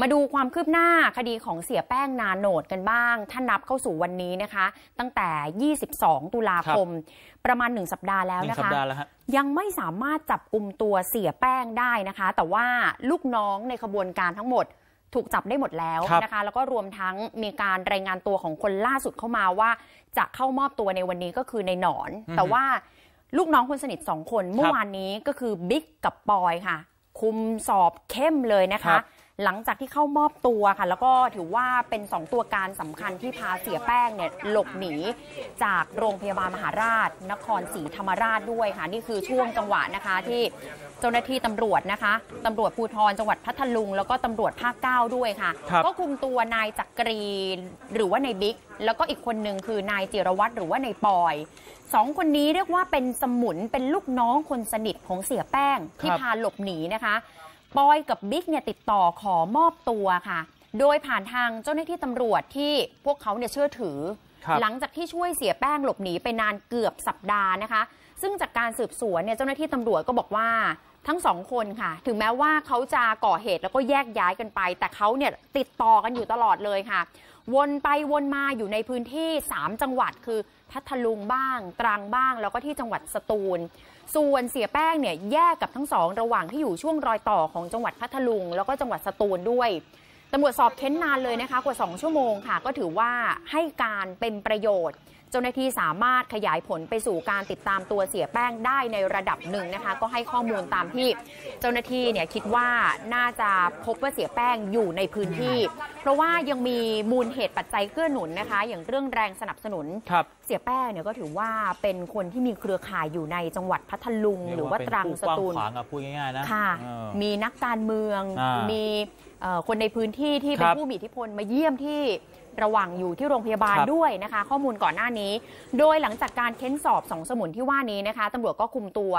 มาดูความคืบหน้าคดีของเสียแป้งนาโนดกันบ้างถ้านับเข้าสู่วันนี้นะคะ ตั้งแต่ 22 ตุลาคม ประมาณ 1 สัปดาห์แล้วนะคะยังไม่สามารถจับกลุ่มตัวเสียแป้งได้นะคะ แต่ว่าลูกน้องในขบวนการทั้งหมดถูกจับได้หมดแล้วนะคะ แล้วก็รวมทั้งมีการรายงานตัวของคนล่าสุดเข้ามาว่า จะเข้ามอบตัวในวันนี้ก็คือในหนอน แต่ว่าลูกน้องคนสนิทสองคนเมื่อวานนี้ก็คือบิ๊กกับปอยค่ะคุมสอบเข้มเลยนะคะคหลังจากที่เข้ามอบตัวค่ะ แล้วก็ถือว่าเป็น 2 ตัวการสำคัญที่พาเสียแป้งเนี่ยหลบหนี จากโรงพยาบาลมหาราช นครศรีธรรมราชด้วยค่ะนี่คือช่วงจังหวะนะคะ ที่เจ้าหน้าที่ตำรวจนะคะตำรวจภูธรจังหวัดพัทลุง แล้วก็ตำรวจภาคเก้าด้วยค่ะก็คุมตัวนายจักรีหรือว่านายบิ๊ก แล้วก็อีกคนนึงคือนายจิรวัตรหรือว่านายปอยสองคนนี้เรียกว่าเป็นสมุนเป็นลูกน้องคนสนิทของเสียแป้งที่พาหลบหนีนะคะปอยกับบิ๊กเนี่ยติดต่อขอมอบตัวค่ะ โดยผ่านทางเจ้าหน้าที่ตำรวจที่พวกเขาเนี่ยเชื่อถือ หลังจากที่ช่วยเสียแป้งหลบหนีไปนานเกือบสัปดาห์นะคะ ซึ่งจากการสืบสวนเนี่ยเจ้าหน้าที่ตำรวจก็บอกว่าทั้งสองคนค่ะ ถึงแม้ว่าเขาจะก่อเหตุแล้วก็แยกย้ายกันไป แต่เขาเนี่ยติดต่อกันอยู่ตลอดเลยค่ะ วนไปวนมาอยู่ในพื้นที่ 3 จังหวัด คือพัทลุงบ้างตรังบ้างแล้วก็ที่จังหวัดสตูลส่วนเสียแป้งเนี่ยแยกกับทั้งสอง ระหว่างที่อยู่ช่วงรอยต่อของจังหวัดพัทลุง แล้วก็จังหวัดสตูลด้วยตำรวจสอบเค้นนานเลยนะคะกว่า 2 ชั่วโมงค่ะก็ถือว่าให้การเป็นประโยชน์จ้าหน้าที่สามารถขยายผลไปสู่การติดตามตัวเสียแป้งได้ในระดับหนึ่งนะคะก็ให้ข้อมูลตามที่เจ้าหน้าที่เนี่ยคิดว่าน่าจะพบว่าเสียแป้งอยู่ในพื้นที่ เพราะว่ายังมีมูลเหตุปัจจัยเกื้อหนุนนะคะ อย่างเรื่องแรงสนับสนุนเสียแป้งเนี่ยก็ถือว่าเป็นคนที่มีเครือข่ายอยู่ในจังหวัดพัทลุงหรือว่าตรังสตูลพูดง่ายๆนะค่ะมีนักการเมืองมีคนในพื้นที่ที่เป็นผู้มีอิทธิพลมาเยี่ยมที่ระหว่างอยู่ที่โรงพยาบาลด้วยนะคะ ข้อมูลก่อนหน้านี้ โดยหลังจากการเค้นสอบสองสมุนที่ว่านี้นะคะตำรวจก็คุมตัว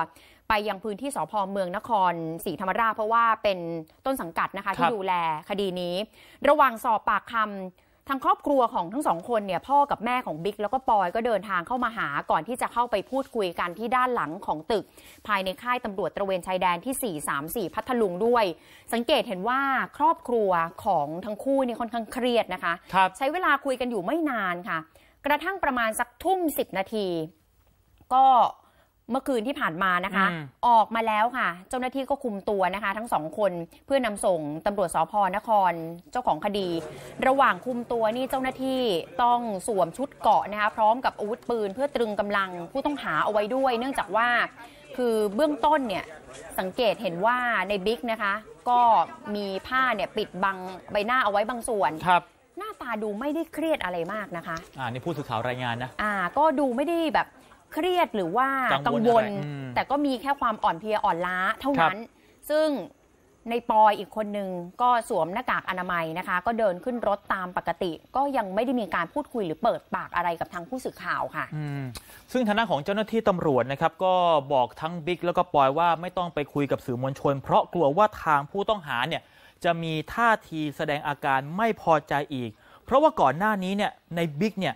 ไปยังพื้นที่สพเมืองนครศรีธรรมราชเพราะว่าเป็นต้นสังกัดนะคะ ที่ดูแลคดีนี้ ระหว่างสอบปากคำทางครอบครัวของทั้งสองคนเนี่ยพ่อกับแม่ของบิ๊กแล้วก็ปอยก็เดินทางเข้ามาหาก่อนที่จะเข้าไปพูดคุยกันที่ด้านหลังของตึก ภายในค่ายตำรวจตระเวนชายแดนที่434พัทลุงด้วย สังเกตเห็นว่าครอบครัวของทั้งคู่นี่ค่อนข้างเครียดนะคะคใช้เวลาคุยกันอยู่ไม่นานค่ะ กระทั่งประมาณสักทุ่ม10นาทีก็เมื่อคืนที่ผ่านมานะคะ ออกมาแล้วค่ะ เจ้าหน้าที่ก็คุมตัวนะคะ ทั้งสองคนเพื่อนำส่งตำรวจสพนครเจ้าของคดี ระหว่างคุมตัวนี่เจ้าหน้าที่ต้องสวมชุดเกาะนะคะพร้อมกับอาวุธปืน เพื่อตรึงกำลังผู้ต้องหาเอาไว้ด้วย เนื่องจากว่าคือเบื้องต้นเนี่ยสังเกตเห็นว่าในบิ๊กนะคะ ก็มีผ้าเนี่ยปิดบังใบหน้าเอาไว้บางส่วนครับ หน้าตาดูไม่ได้เครียดอะไรมากนะคะอ่านี่ผู้สื่อข่าวรายงานนะอ่าก็ดูไม่ได้แบบเครียดหรือว่ากังวล แต่ก็มีแค่ความอ่อนเพลีย อ่อนล้า เท่านั้นซึ่งในปอยอีกคนหนึ่งก็สวมหน้ากากอนามัยนะคะ ก็เดินขึ้นรถตามปกติ ก็ยังไม่ได้มีการพูดคุยหรือเปิดปากอะไรกับทางผู้สื่อข่าวค่ะ ซึ่งทางด้านของเจ้าหน้าที่ตำรวจนะครับ ก็บอกทั้งบิ๊ก แล้วก็ปอยว่าไม่ต้องไปคุยกับสื่อมวลชน เพราะกลัวว่าทางผู้ต้องหาเนี่ยจะมีท่าทีแสดงอาการไม่พอใจอีก เพราะว่าก่อนหน้านี้เนี่ยในบิ๊กเนี่ย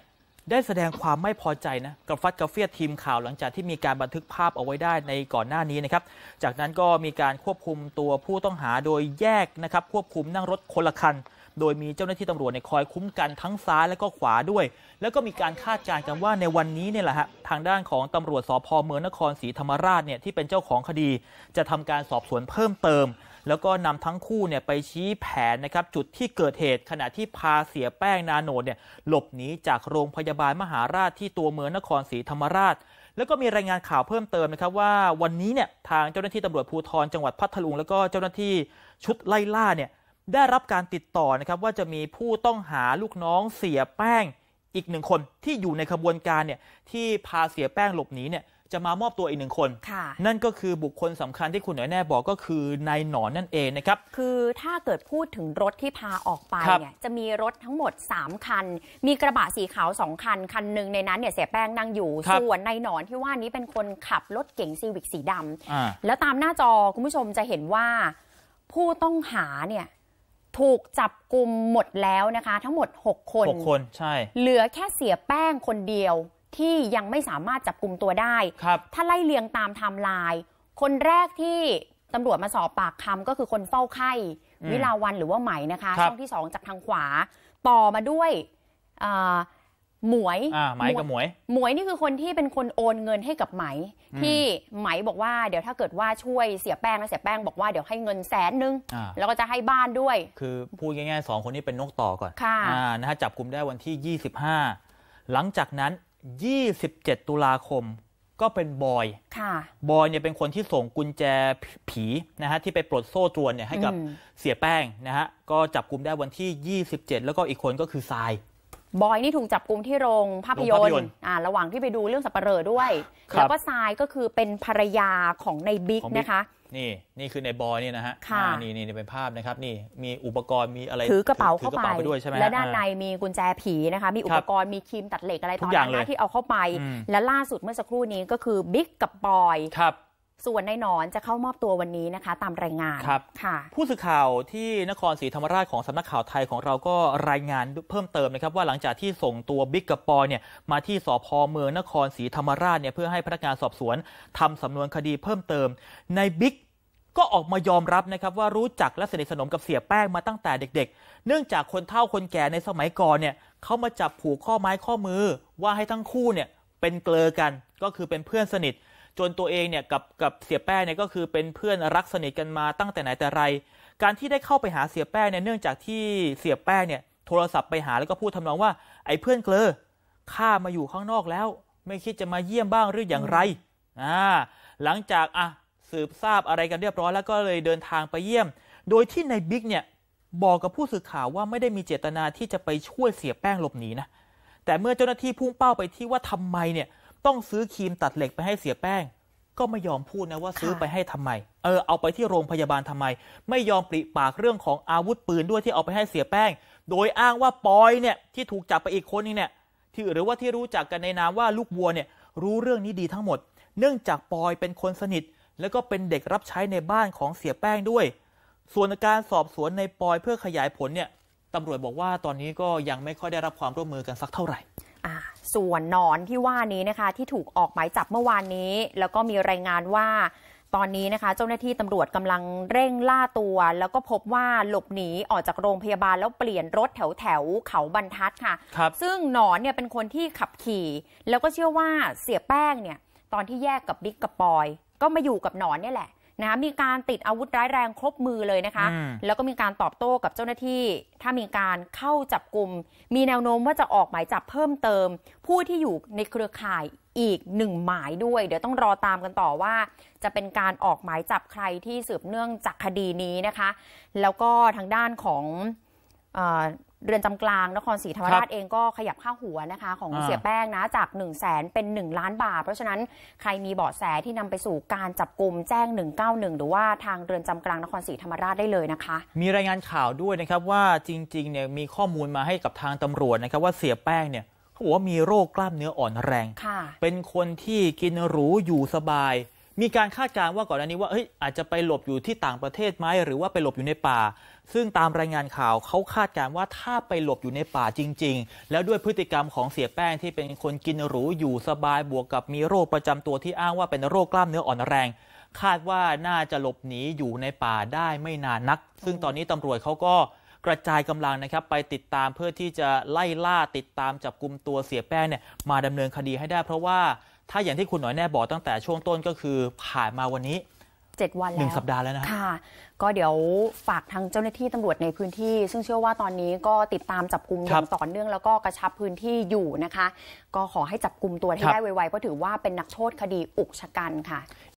ได้แสดงความไม่พอใจนะกับฟัดกาเฟียทีมข่าวหลังจากที่มีการบันทึกภาพเอาไว้ได้ในก่อนหน้านี้นะครับ จากนั้นก็มีการควบคุมตัวผู้ต้องหาโดยแยกนะครับควบคุมนั่งรถคนละคัน โดยมีเจ้าหน้าที่ตำรวจในคอยคุ้มกันทั้งซ้ายและก็ขวาด้วย แล้วก็มีการคาดการณ์กันว่าในวันนี้เนี่ยแหละฮะทางด้านของตำรวจสพเมืองนครศรีธรรมราชเนี่ยที่เป็นเจ้าของคดี จะทำการสอบสวนเพิ่มเติมแล้วก็นำทั้งคู่เนี่ยไปชี้แผนนะครับจุดที่เกิดเหตุขณะที่พาเสียแป้งนาโนเนี่ยหลบหนีจากโรงพยาบาลมหาราชที่ตัวเมืองนครศรีธรรมราช แล้วก็มีรายงานข่าวเพิ่มเติมนะครับ ว่าวันนี้เนี่ยทางเจ้าหน้าที่ตำรวจภูธรจังหวัดพัทลุง แล้วก็เจ้าหน้าที่ชุดไล่ล่าเนี่ยได้รับการติดต่อนะครับว่าจะมีผู้ต้องหาลูกน้องเสียแป้งอีกหนึ่งคนที่อยู่ในขบวนการเนี่ยที่พาเสียแป้งหลบหนีเนี่ยจะมามอบตัวอีกหนึ่งคน นั่นก็คือบุคคลสำคัญที่คุณหน่อยแน่บอกก็คือนายหนอนนั่นเองนะครับ คือถ้าเกิดพูดถึงรถที่พาออกไปเนี่ยจะมีรถทั้งหมด 3 คัน มีกระบะสีขาว 2 คันคันหนึ่งในนั้น เนี่ยเสียแป้งนั่งอยู่ ส่วนนายหนอนที่ว่านี้เป็นคนขับรถเก๋งซีวิกสีดำแล้วตามหน้าจอคุณผู้ชมจะเห็นว่าผู้ต้องหาเนี่ยถูกจับกลุ่มหมดแล้วนะคะทั้งหมด 6 คน6คนใช่ เหลือแค่เสียแป้งคนเดียวที่ยังไม่สามารถจับกลุ่มตัวได้ ถ้าไล่เลียงตามไทม์ไลน์คนแรกที่ตำรวจมาสอบปากคำก็คือคนเฝ้าไข้วิลาวันหรือว่าไหมนะคะช่องที่สองจากทางขวา ต่อมาด้วยหมวยหมกับหมวย หมวยนี่คือคนที่เป็นคนโอนเงินให้กับไหม ที่ไหมบอกว่า เดี๋ยวถ้าเกิดว่าช่วยเสียแป้งแล้วเสียแป้งบอกว่าเดี๋ยวให้เงินแสนนึงแล้วก็จะให้บ้านด้วย คือพูดง่ายๆสองคนนี้เป็นนกต่อก่อนนะฮะจับกลุ่มได้วันที่ 25 หลังจากนั้น27 ตุลาคมก็เป็น บอยบอยเนี่ยเป็นคนที่ส่งกุญแจผีนะฮะที่ไปปลดโซ่ตรวนเนี่ยให้กับเสียแป้งนะฮะก็จับกลุ่มได้วันที่ 27 แล้วก็อีกคนก็คือทราย บอยนี่ถูกจับกลุ่มที่โรงภาพยนตร์อ่าระหว่างที่ไปดูเรื่องสัปเหร่อด้วย แล้วก็ทรายก็คือเป็นภรรยาของในบิ๊กนะคะนี่ นี่คือในบอยนี่นะฮะค่ะนี่นี่เป็นภาพนะครับ นี่มีอุปกรณ์มีอะไรถือกระเป๋าเข้าไปไปด้วยใช่ไหมและด้านในมีกุญแจผีนะคะมีอุปกรณ์ มีครีมตัดเหล็กอะไรทุตอกนอย่างนั้นเลยนที่เอาเข้าไปและล่าสุดเมื่อสักครู่นี้ก็คือบิ๊กกับบอยครับส่วนายหนอนจะเข้ามอบตัววันนี้นะคะตามรายงานครับค่ะผู้สื่อข่าวที่นครศรีธรรมราชของสำนักข่าวไทยของเราก็รายงานเพิ่มเติมนะครับว่าหลังจากที่ส่งตัวบิ๊กกับปอเนี่ยมาที่สพเมืองนครศรีธรรมราชเนี่ยเพื่อให้พนักงานสอบสวนทำสำนวนคดีเพิ่มเติม ในบิ๊กก็ออกมายอมรับนะครับว่ารู้จักและสนิทสนมกับเสียแป้งมาตั้งแต่เด็ก ๆ เนื่องจากคนเฒ่าคนแก่ในสมัยก่อนเนี่ยเขามาจับผูกข้อไม้ข้อมือว่าให้ทั้งคู่เนี่ยเป็นเกลอกันก็คือเป็นเพื่อนสนิทจนตัวเองเนี่ยกับกับเสียแป้งเนี่ยก็คือเป็นเพื่อนรักสนิทกันมาตั้งแต่ไหนแต่ไร การที่ได้เข้าไปหาเสียแป้งเนี่ยเนื่องจากที่เสียแป้งเนี่ยโทรศัพท์ไปหาแล้วก็พูดทำนองว่า ไอ้เพื่อนเกลอข้ามาอยู่ข้างนอกแล้ว ไม่คิดจะมาเยี่ยมบ้างหรืออย่างไรอ่าหลังจากอ่ะสืบทราบอะไรกันเรียบร้อยแล้วก็เลยเดินทางไปเยี่ยม โดยที่ในบิ๊กเนี่ยบอกกับผู้สื่อข่าวว่าไม่ได้มีเจตนาที่จะไปช่วยเสียแป้งหลบหนีนะแต่เมื่อเจ้าหน้าที่พุ่งเป้าไปที่ว่าทำไมเนี่ยต้องซื้อครีมตัดเหล็กไปให้เสียแป้ง ก็ไม่ยอมพูดนะว่าซื้อไปให้ทำไมเออเอาไปที่โรงพยาบาลทำไม ไม่ยอมปริปากเรื่องของอาวุธปืนด้วยที่เอาไปให้เสียแป้ง โดยอ้างว่าปอยเนี่ยที่ถูกจับไปอีกคนนึงเนี่ยที่หรือว่าที่รู้จักกันในนามว่าลูกวัวเนี่ยรู้เรื่องนี้ดีทั้งหมด เนื่องจากปอยเป็นคนสนิท แล้วก็เป็นเด็กรับใช้ในบ้านของเสียแป้งด้วย ส่วนการสอบสวนในปอยเพื่อขยายผลเนี่ยตำรวจบอกว่าตอนนี้ก็ยังไม่ค่อยได้รับความร่วมมือกันสักเท่าไหร่ส่วนนอนที่ว่านี้นะคะ ที่ถูกออกหมายจับเมื่อวานนี้ แล้วก็มีรายงานว่าตอนนี้นะคะ เจ้าหน้าที่ตำรวจกำลังเร่งล่าตัว แล้วก็พบว่าหลบหนีออกจากโรงพยาบาล แล้วเปลี่ยนรถแถวแถวเขาบรรทัดค่ะครับซึ่งหนอนเนี่ยเป็นคนที่ขับขี่ แล้วก็เชื่อว่าเสียแป้งเนี่ยตอนที่แยกกับบิ๊กกับปอย ก็มาอยู่กับหนอนเนี่ยแหละนะคะมีการติดอาวุธร้ายแรงครบมือเลยนะคะ แล้วก็มีการตอบโต้กับเจ้าหน้าที่ ถ้ามีการเข้าจับกลุ่ม มีแนวโน้มว่าจะออกหมายจับเพิ่มเติม ผู้ที่อยู่ในเครือข่ายอีกหนึ่งหมายด้วย เดี๋ยวต้องรอตามกันต่อว่า จะเป็นการออกหมายจับใครที่สืบเนื่องจากคดีนี้นะคะ แล้วก็ทางด้านของเรือนจำกลางนครศรีธรรมราชเองก็ขยับค่าหัวนะคะ ของเสียแป้งนะจาก 1 0 0 0 0แสนเป็น 1 ล้านบาท เพราะฉะนั้นใครมีเบาะแสที่นำไปสู่การจับกลุ่มแจ้ง 191หรือว่าทางเรือนจำกลางนครศรีธรรมราชได้เลยนะคะ มีรายงานข่าวด้วยนะครับ ว่าจริงๆเนี่ยมีข้อมูลมาให้กับทางตำรวจนะครับ ว่าเสียแป้งเนี่ยเขาบอกว่ามีโรคกล้ามเนื้ออ่อนแรงเป็นคนที่กินหรูอยู่สบายมีการคาดการณ์ว่าก่อนหน้านี้ว่าเฮ้ยอาจจะไปหลบอยู่ที่ต่างประเทศไหมหรือว่าไปหลบอยู่ในป่า ซึ่งตามรายงานข่าวเขาคาดการณ์ว่าถ้าไปหลบอยู่ในป่าจริงๆ แล้วด้วยพฤติกรรมของเสียแป้งที่เป็นคนกินหรูอยู่สบายบวกกับมีโรคประจำตัวที่อ้างว่าเป็นโรคกล้ามเนื้ออ่อนแรง คาดว่าน่าจะหลบหนีอยู่ในป่าได้ไม่นานนัก ซึ่งตอนนี้ตำรวจเขาก็กระจายกำลังนะครับ ไปติดตามเพื่อที่จะไล่ล่าติดตามจับกลุ่มตัวเสียแป้งเนี่ยมาดำเนินคดีให้ได้เพราะว่าถ้าอย่างที่คุณหน่อยแน่บอกตั้งแต่ช่วงต้นก็คือผ่านมาวันนี้ 7 วันแล้วหนึ่งสัปดาห์แล้วนะค่ะก็เดี๋ยวฝากทางเจ้าหน้าที่ตำรวจในพื้นที่ ซึ่งเชื่อว่าตอนนี้ก็ติดตามจับกลุ่มอย่างต่อเนื่องแล้วก็กระชับพื้นที่อยู่นะคะ ก็ขอให้จับกลุ่มตัวให้ได้ไวๆเพราะถือว่าเป็นนักโทษคดีอุกชะกันค่ะ